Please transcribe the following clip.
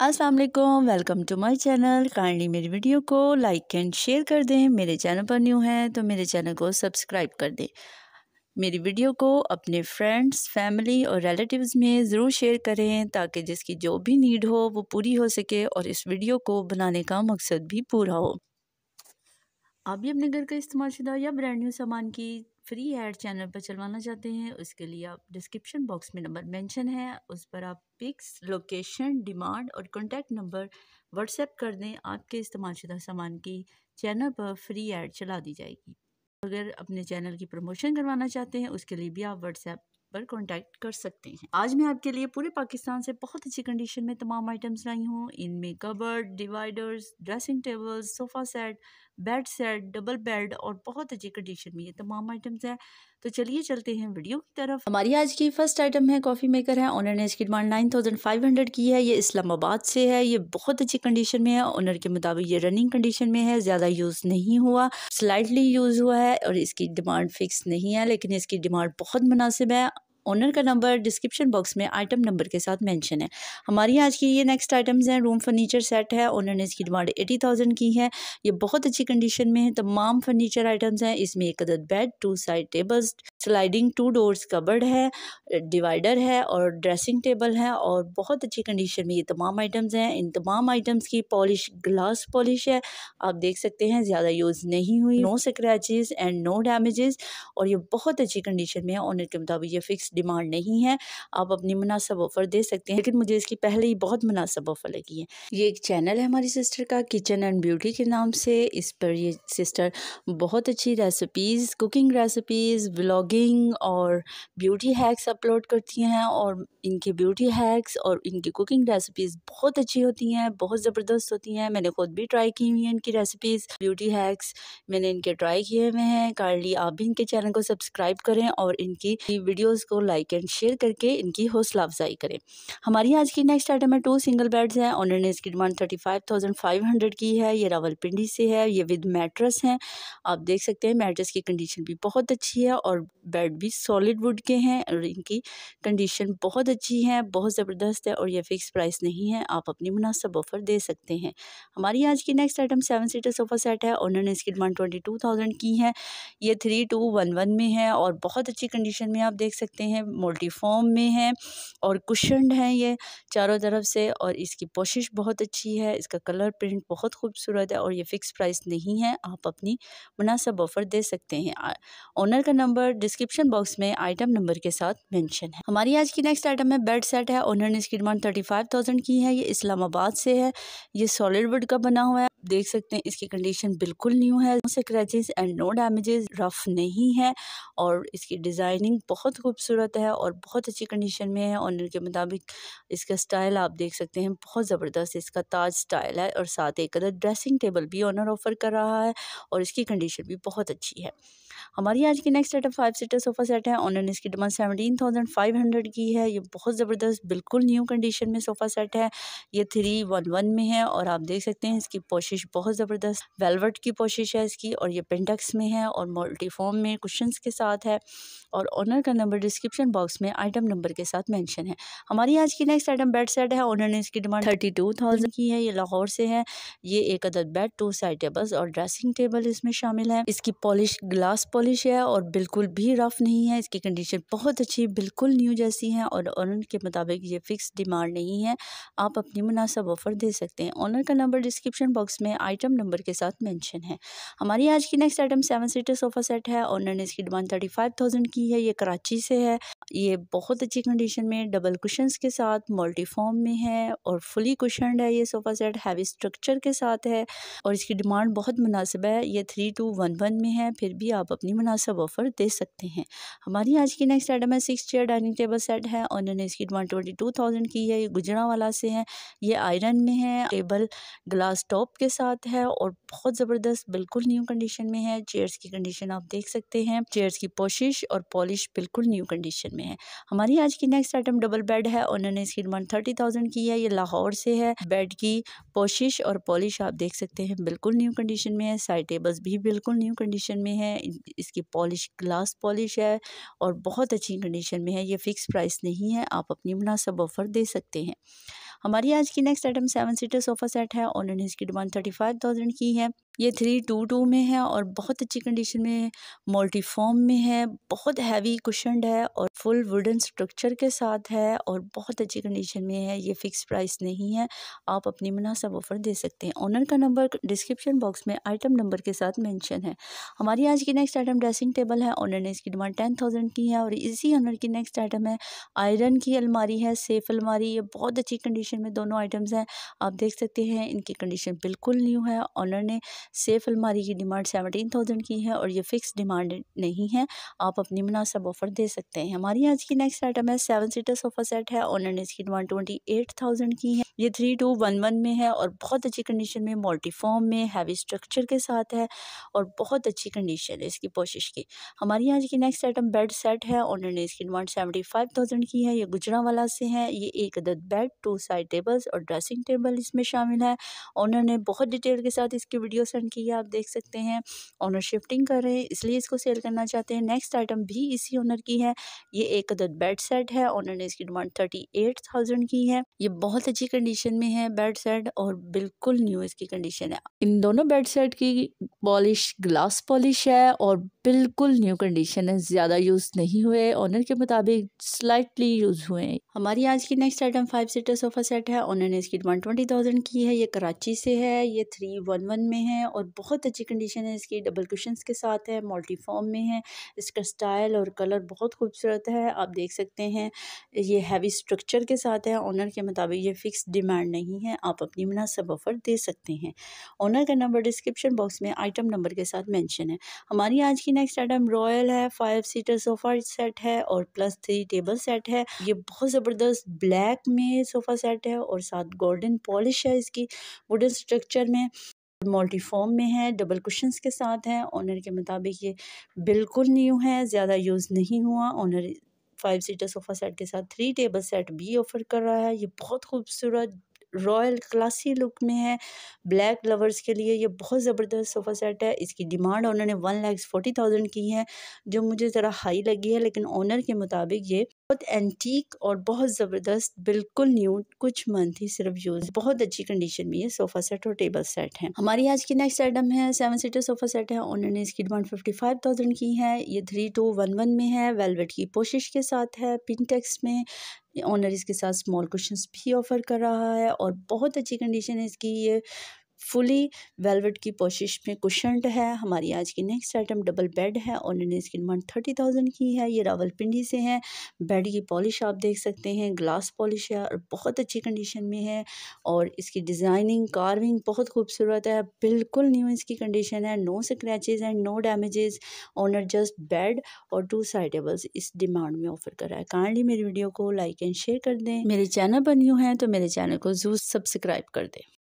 अस्सलाम वालेकुम welcome to my channel kindly मेरी वीडियो को लाइक एंड शेयर कर दें मेरे चैनल पर न्यू हैं तो मेरे चैनल को सब्सक्राइब कर दें मेरी वीडियो को अपने फ्रेंड्स फैमिली और रिलेटिव्स में ज़रूर शेयर करें ताकि जिसकी जो भी नीड हो वो पूरी हो सके और इस वीडियो को बनाने का मकसद भी पूरा हो आप भी अपने घर का इस्तेमाल शुदा या ब्रांड न्यू सामान की फ्री एड चैनल पर चलवाना चाहते हैं उसके लिए आप डिस्क्रिप्शन बॉक्स में नंबर मेंशन है उस पर आप पिक्स लोकेशन डिमांड और कॉन्टैक्ट नंबर व्हाट्सएप कर दें आपके इस्तेमाल शुदा सामान की चैनल पर फ्री एड चला दी जाएगी अगर अपने चैनल की प्रमोशन करवाना चाहते हैं उसके लिए भी आप व्हाट्सएप पर कांटेक्ट कर सकते हैं आज मैं आपके लिए पूरे पाकिस्तान से बहुत अच्छी कंडीशन में तमाम आइटम्स लाई हूँ इनमें cupboard dividers dressing tables sofa set bed set double bed और बहुत अच्छी कंडीशन में ये तमाम आइटम्स हैं तो चलिए चलते हैं वीडियो की तरफ हमारी आज की फर्स्ट आइटम है कॉफ़ी मेकर है ओनर ने इसकी demand nine thousand five hundred की है ये इस्लामाबाद से है ये बहुत अच्छी कंडीशन में है ओनर के मुताबिक ये रनिंग कंडीशन में है ज़्यादा यूज़ नहीं हुआ स्लाइटली यूज़ हुआ है और इसकी डिमांड फिक्स नहीं है लेकिन इसकी डिमांड बहुत मुनासिब है ओनर का नंबर डिस्क्रिप्शन बॉक्स में आइटम नंबर के साथ मेंशन है हमारी आज की ये नेक्स्ट आइटम्स हैं रूम फर्नीचर सेट है ओनर ने इसकी डिमांड एटी थाउजेंड की है ये बहुत अच्छी कंडीशन में है तमाम फर्नीचर आइटम्स हैं इसमें एक अदद bed two side tables sliding two doors cupboard है डिवाइडर है और ड्रेसिंग टेबल है और बहुत अच्छी कंडीशन में ये तमाम आइटम्स हैं इन तमाम आइटम्स की पॉलिश ग्लास पॉलिश है आप देख सकते हैं ज़्यादा यूज़ नहीं हुई no scratches and no damages और ये बहुत अच्छी कंडीशन में है ऑनर के मुताबिक ये फिक्स डिमांड नहीं है आप अपनी मुनासब ऑफ़र दे सकते हैं लेकिन मुझे इसकी पहले ही बहुत मुनासब ऑफ़र लगी है ये एक चैनल है हमारी सिस्टर का किचन एंड ब्यूटी के नाम से इस पर ये सिस्टर बहुत अच्छी रेसिपीज़ कुकिंग रेसिपीज़ ब्लॉगिंग और ब्यूटी हैक्स अपलोड करती हैं और इनके ब्यूटी हैक्स और इनकी कुकिंग रेसिपीज़ बहुत अच्छी होती हैं बहुत ज़बरदस्त होती हैं मैंने खुद भी ट्राई की हुई हैं इनकी रेसिपीज़ ब्यूटी हैक्स मैंने इनके ट्राई किए हुए हैं कार्डली आप भी इनके चैनल को सब्सक्राइब करें और इनकी वीडियोज़ को लाइक एंड शेयर करके इनकी हौसला अफजाई करें हमारी आज की नेक्स्ट आइटम है टू सिंगल बेड्स हैं उन्होंने इसकी demand thirty five thousand five hundred की है ये रावलपिंडी से है ये विद मैट्रस हैं आप देख सकते हैं मैट्रस की कंडीशन भी बहुत अच्छी है और बेड भी सॉलिड वुड के हैं और इनकी कंडीशन बहुत अच्छी है बहुत ज़बरदस्त है और यह फिक्स प्राइस नहीं है आप अपनी मुनासब ऑफ़र दे सकते हैं हमारी आज की next item seven seater sofa set है उन्होंने इसकी डिमांड ट्वेंटी टू थाउजेंड की है ये थ्री टू वन वन में है और बहुत अच्छी कंडीशन में आप देख सकते हैं में है मोल्टीफॉर्म में है और कुशन है ये चारों तरफ से और इसकी पोशिश बहुत अच्छी है इसका कलर प्रिंट बहुत खूबसूरत है और ये फ़िक्स प्राइस नहीं है आप अपनी मुनासब ऑफ़र दे सकते हैं ऑनर का नंबर डिस्क्रिप्शन बॉक्स में आइटम नंबर के साथ मैंशन है हमारी आज की नेक्स्ट आइटम है बेड सेट है ऑनर ने इसकी डिमांड थर्टी फाइव थाउजेंड की है ये इस्लामाबाद से है ये सॉलिड वुड का बना हुआ है देख सकते हैं इसकी कंडीशन बिल्कुल न्यू है no scratches and no damages rough नहीं है और इसकी डिज़ाइनिंग बहुत खूबसूरत है और बहुत अच्छी कंडीशन में है ऑनर के मुताबिक इसका स्टाइल आप देख सकते हैं बहुत ज़बरदस्त इसका ताज स्टाइल है और साथ एक अदर ड्रेसिंग टेबल भी ऑनर ऑफ़र कर रहा है और इसकी कंडीशन भी बहुत अच्छी है हमारी आज की next item five seater sofa set है ऑनलाइन इसकी demand seventeen thousand five hundred की है ये बहुत ज़बरदस्त बिल्कुल न्यू कंडीशन में सोफ़ा सेट है ये थ्री वन वन में है और आप देख सकते हैं इसकी पोशिश बहुत ज़बरदस्त वेलवेट की पोशिश है इसकी और ये पेंटक्स में है और मल्टीफॉर्म में कुशंस के साथ है और ऑनर का नंबर डिस्क्रिप्शन बॉक्स में आइटम नंबर के साथ मैंशन है हमारी आज की नेक्स्ट आइटम बेड सेट है ऑनर ने इसकी डिमांड थर्टी टू थाउजेंड की है ये लाहौर से है ये एक अदद बेड टू साइड टेबल्स और ड्रेसिंग टेबल इसमें शामिल है इसकी पॉलिश ग्लास पॉलिश पॉलिश है और बिल्कुल भी रफ़ नहीं है इसकी कंडीशन बहुत अच्छी बिल्कुल न्यू जैसी है और ऑनर के मुताबिक ये फ़िक्स डिमांड नहीं है आप अपनी मुनासब ऑफ़र दे सकते हैं ऑनर का नंबर डिस्क्रिप्शन बॉक्स में आइटम नंबर के साथ मैंशन है हमारी आज की next item seven seater sofa set है ऑनर ने इसकी डिमांड थर्टी फाइव थाउजेंड की है ये कराची से है ये बहुत अच्छी कंडीशन में डबल कुशंस के साथ मल्टीफॉर्म में है और फुली कुशनड है ये सोफ़ा सेट हैवी स्ट्रक्चर के साथ है और इसकी डिमांड बहुत मुनासिब है ये थ्री टू वन वन में है फिर भी आप अपनी मुनासिब ऑफ़र दे सकते हैं हमारी आज की नेक्स्ट आइटम है six chair dining table set है उन्होंने इसकी डिमांड ट्वेंटी टू थाउजेंड की है ये गुजरा वाला से है ये आयरन में है टेबल ग्लास टॉप के साथ है और बहुत ज़बरदस्त बिल्कुल न्यू कंडीशन में है चेयर्स की कंडीशन आप देख सकते हैं चेयर्स की पोशिश और पॉलिश बिल्कुल न्यू कंडीशन में है हमारी आज की नेक्स्ट आइटम डबल बेड है उन्होंने इसकी डिमांड थर्टी थाउजेंड की है ये लाहौर से है बेड की पोशिश और पॉलिश आप देख सकते हैं बिल्कुल न्यू कंडीशन में है साइड टेबल्स भी बिल्कुल न्यू कंडीशन में है इसकी पॉलिश ग्लास पॉलिश है और बहुत अच्छी कंडीशन में है ये फ़िक्स प्राइस नहीं है आप अपनी मुनासब ऑफ़र दे सकते हैं हमारी आज की next item seven seater sofa set है उन्होंने इसकी डिमांड थर्टी फाइव थाउजेंड की है ये थ्री टू टू में है और बहुत अच्छी कंडीशन में है मोल्टीफॉर्म में है बहुत हैवी कुशनड है और फुल वुडन स्ट्रक्चर के साथ है और बहुत अच्छी कंडीशन में है ये फ़िक्स प्राइस नहीं है आप अपनी मुनासब ऑफ़र दे सकते हैं ऑनर का नंबर डिस्क्रिप्शन बॉक्स में आइटम नंबर के साथ मैंशन है हमारी आज की नेक्स्ट आइटम ड्रेसिंग टेबल है ऑनर ने इसकी डिमांड टेन थाउजेंड की है और इसी ऑनर की नेक्स्ट आइटम है आयरन की अलमारी है सेफ अलमारी ये बहुत अच्छी कंडीशन में दोनों आइटम्स हैं आप देख सकते हैं इनकी कंडीशन बिल्कुल न्यू है ऑनर ने सेफ़ अलमारी की डिमांड सेवनटीन थाउजेंड की है और ये फ़िक्स डिमांड नहीं है आप अपनी मुनासब ऑफ़र दे सकते हैं हमारी आज की नेक्स्ट आइटम है सेवन सीटर सोफ़ा सेट है ऑनर ने इसकी डिमांड ट्वेंटी एट थाउजेंड की है ये थ्री टू वन वन में है और बहुत अच्छी कंडीशन में मल्टीफॉर्म में हैवी स्ट्रक्चर के साथ है और बहुत अच्छी कंडीशन है इसकी कोशिश की हमारी आज की नेक्स्ट आइटम बेड सेट है ऑनर ने इसकी डिमांड सेवेंटी फाइव थाउजेंड की है ये गुजरा वाला से है ये एक अदद बेड टू साइड टेबल्स और ड्रेसिंग टेबल इसमें शामिल है ऑनर ने बहुत डिटेल के साथ इसकी वीडियो परसेंट की है आप देख सकते हैं ऑनर शिफ्टिंग कर रहे हैं इसलिए इसको सेल करना चाहते हैं नेक्स्ट आइटम भी इसी ऑनर की है ये एक अदद बेड सेट है ऑनर ने इसकी डिमांड थर्टी एट थाउजेंड की है ये बहुत अच्छी कंडीशन में है बेड सेट और बिल्कुल न्यू इसकी कंडीशन है इन दोनों बेड सेट की पॉलिश ग्लास पॉलिश है और बिल्कुल न्यू कंडीशन है ज़्यादा यूज़ नहीं हुए ऑनर के मुताबिक स्लाइटली यूज़ हुए हमारी आज की next item five seater sofa set है ऑनर ने इसकी डिमांड ट्वेंटी थाउजेंड की है ये कराची से है ये थ्री वन वन में है हैं और बहुत अच्छी कंडीशन है इसकी डबल क्वेश्चन के साथ है फॉर्म में है इसका स्टाइल और कलर बहुत खूबसूरत है आप देख सकते हैं ये हैवी स्ट्रक्चर के साथ है ऑनर के मुताबिक ये फिक्स डिमांड नहीं है आप अपनी मुनासब ऑफर दे सकते हैं ऑनर का नंबर डिस्क्रिप्शन बॉक्स में आइटम नंबर के साथ मैंशन है हमारी आज की नेक्स्ट आइटम रॉयल है फाइव सीटर सोफ़ा सेट है और प्लस थ्री टेबल सेट है ये बहुत ज़बरदस्त ब्लैक में सोफ़ा सेट है और साथ गोल्डन पॉलिश है इसकी वुडन स्ट्रक्चर में फॉर्म में है डबल कुशंस के साथ है ऑनर के मुताबिक ये बिल्कुल न्यू है ज़्यादा यूज़ नहीं हुआ owner five seater sofa set के साथ थ्री टेबल सेट भी ऑफ़र कर रहा है ये बहुत खूबसूरत रॉयल क्लासी लुक में है ब्लैक लवर्स के लिए ये बहुत ज़बरदस्त सोफ़ा सेट है इसकी डिमांड उन्होंने वन लैक्स फोर्टी थाउजेंड की है जो मुझे ज़रा हाई लगी है लेकिन ओनर के मुताबिक ये बहुत एंटीक और बहुत ज़बरदस्त बिल्कुल न्यू कुछ मंथ ही सिर्फ यूज़ बहुत अच्छी कंडीशन में ये सोफ़ा सेट और टेबल सेट है हमारी आज की नेक्स्ट आइटम है सेवन सीटर सोफ़ा सेट है उन्होंने इसकी डिमांड फिफ्टी फाइव थाउजेंड की है ये थ्री टू वन वन में है वेलवेट की पोशिश के साथ है पिनटेक्स में ऑनर इसके साथ स्मॉल क्वेश्चन भी ऑफ़र कर रहा है और बहुत अच्छी कंडीशन है इसकी ये फुली वेलवेट की पोशिश में कुशंट है हमारी आज की नेक्स्ट आइटम डबल बेड है और इन्होंने इसकी डिमांड थर्टी थाउजेंड की है ये रावलपिंडी से है बेड की पॉलिश आप देख सकते हैं ग्लास पॉलिश है और बहुत अच्छी कंडीशन में है और इसकी डिज़ाइनिंग कार्विंग बहुत खूबसूरत है बिल्कुल न्यू इसकी कंडीशन है no scratches and no damages owner just bed और टू साइड टेबल्स इस डिमांड में ऑफर कर रहा है काइंडली मेरी वीडियो को लाइक एंड शेयर कर दें मेरे चैनल पर न्यू हैं तो मेरे चैनल को जरूर सब्सक्राइब कर दें